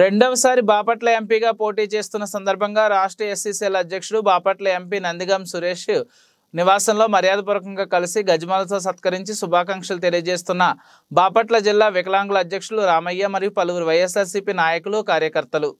రెండవసారి బాపట్ల ఎంపీగా పోటీ చేస్తున్న సందర్భంగా రాష్ట్ర ఎస్సీసీఎల్ అధ్యక్షుడు బాపట్ల ఎంపీ నందిగం సురేష్ నివాసంలో మర్యాదపూర్వకంగా కలిసి గజమాలతో సత్కరించి శుభాకాంక్షలు తెలియజేస్తున్న బాపట్ల జిల్లా వికలాంగుల అధ్యక్షులు రామయ్య మరియు పలువురు వైఎస్ఆర్సీపీ నాయకులు కార్యకర్తలు